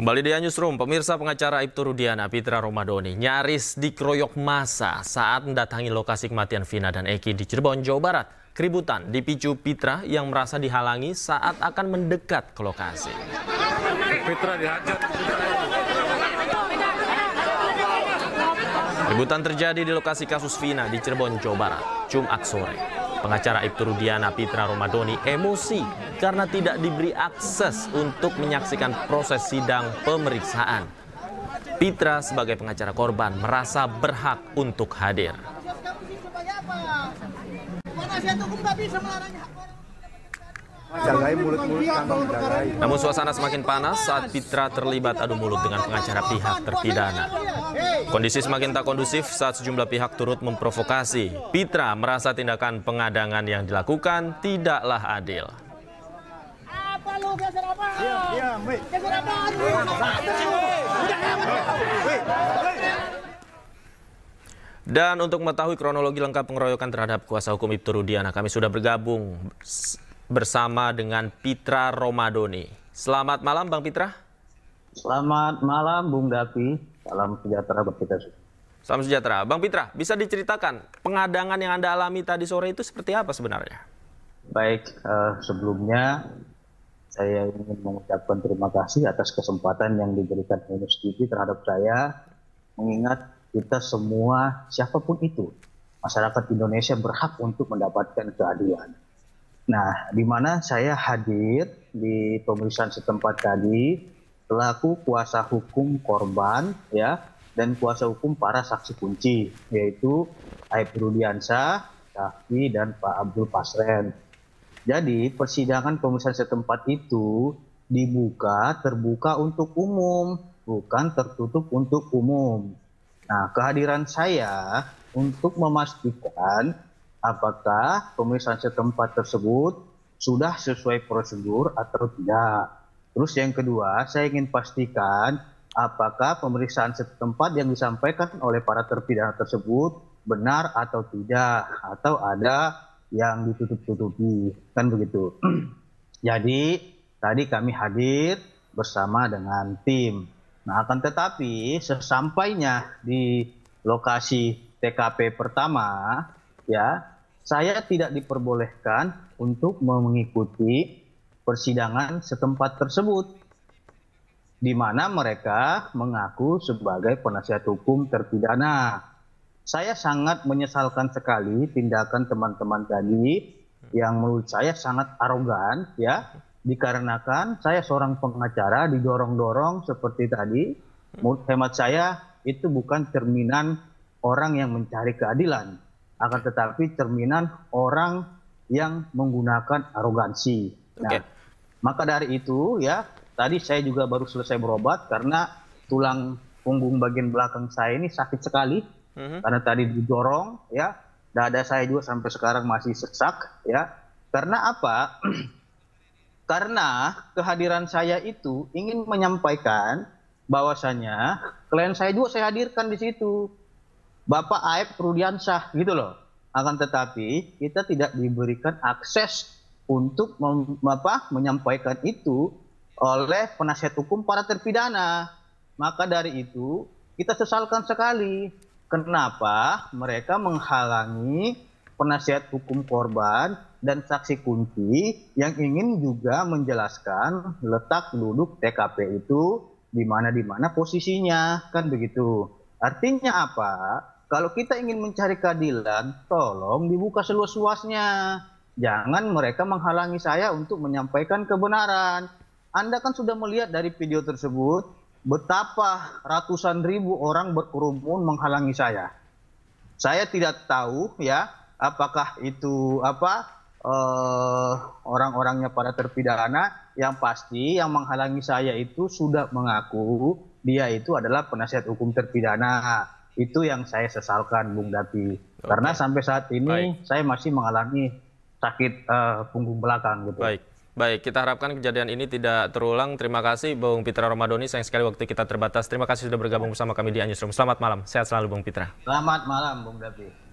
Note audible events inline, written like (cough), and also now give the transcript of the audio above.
Kembali di Newsroom, pemirsa pengacara Ibtu Rudiana Pitra Romadoni nyaris dikeroyok masa saat mendatangi lokasi kematian Vina dan Eki di Cirebon, Jawa Barat. Keributan dipicu Pitra yang merasa dihalangi saat akan mendekat ke lokasi. Pitra dihajar. Keributan terjadi di lokasi kasus Vina di Cirebon, Jawa Barat, Jumat sore. Pengacara Ibtu Rudiana Pitra Romadoni emosi karena tidak diberi akses untuk menyaksikan proses sidang pemeriksaan. Pitra sebagai pengacara korban merasa berhak untuk hadir. Namun suasana semakin panas saat Pitra terlibat adu mulut dengan pengacara pihak terpidana. Kondisi semakin tak kondusif saat sejumlah pihak turut memprovokasi. Pitra merasa tindakan pengadangan yang dilakukan tidaklah adil. Dan untuk mengetahui kronologi lengkap pengeroyokan terhadap kuasa hukum Ibtu Rudiana, kami sudah bergabung bersama dengan Pitra Romadoni. Selamat malam Bang Pitra. Selamat malam Bung Dapi. Salam sejahtera buat kita Salam sejahtera. Bang Pitra, bisa diceritakan pengadangan yang Anda alami tadi sore itu seperti apa sebenarnya? Baik, uh, sebelumnya saya ingin mengucapkan terima kasih atas kesempatan yang diberikan Universiti TV terhadap saya, mengingat kita semua, siapapun itu, masyarakat Indonesia berhak untuk mendapatkan keadilan. Nah, di mana saya hadir di pemeriksaan setempat tadi, pelaku kuasa hukum korban, ya, dan kuasa hukum para saksi kunci, yaitu Aib Rudiansa, dan Pak Abdul Pasren. Jadi persidangan pemeriksaan setempat itu dibuka terbuka untuk umum, bukan tertutup untuk umum. Nah, kehadiran saya untuk memastikan apakah pemeriksaan setempat tersebut sudah sesuai prosedur atau tidak. Terus yang kedua, saya ingin pastikan apakah pemeriksaan setempat yang disampaikan oleh para terpidana tersebut benar atau tidak atau ada yang ditutup-tutupi kan begitu. (clears throat) Jadi tadi kami hadir bersama dengan tim. Nah, akan tetapi sesampainya di lokasi TKP pertama ya, saya tidak diperbolehkan untuk mengikuti persidangan setempat tersebut di mana mereka mengaku sebagai penasihat hukum terpidana saya sangat menyesalkan sekali tindakan teman-teman tadi yang menurut saya sangat arogan ya dikarenakan saya seorang pengacara didorong-dorong seperti tadi menurut hemat saya itu bukan cerminan orang yang mencari keadilan akan tetapi cerminan orang yang menggunakan arogansi nah okay. maka dari itu ya tadi saya juga baru selesai berobat karena tulang punggung bagian belakang saya ini sakit sekali -hmm. karena tadi didorong ya dada saya juga sampai sekarang masih sesak ya karena apa (clears throat) karena kehadiran saya itu ingin menyampaikan bahwasannya klien saya juga saya hadirkan di situ Bapak Aep Rudiansah gitu loh akan tetapi kita tidak diberikan akses untuk mem, apa, menyampaikan itu oleh penasihat hukum para terpidana maka dari itu kita sesalkan sekali kenapa mereka menghalangi penasihat hukum korban dan saksi kunci yang ingin juga menjelaskan letak duduk TKP itu di mana di mana posisinya kan begitu. Artinya apa? Kalau kita ingin mencari keadilan, tolong dibuka seluas-luasnya. Jangan mereka menghalangi saya untuk menyampaikan kebenaran. Anda kan sudah melihat dari video tersebut, betapa ratusan ribu orang berkerumun menghalangi saya. Saya tidak tahu ya apakah itu apa eh, orang-orangnya para terpidana yang pasti yang menghalangi saya itu sudah mengaku dia itu adalah penasihat hukum terpidana. Itu yang saya sesalkan Bung Dati. Okay. Karena sampai saat ini Baik. saya masih mengalami sakit uh, punggung belakang gitu. Baik. Baik, kita harapkan kejadian ini tidak terulang. Terima kasih Bung Pitra Romadoni, sayang sekali waktu kita terbatas. Terima kasih sudah bergabung bersama kami di Anjusrum. Selamat malam, sehat selalu Bung Pitra. Selamat malam Bung Gabi.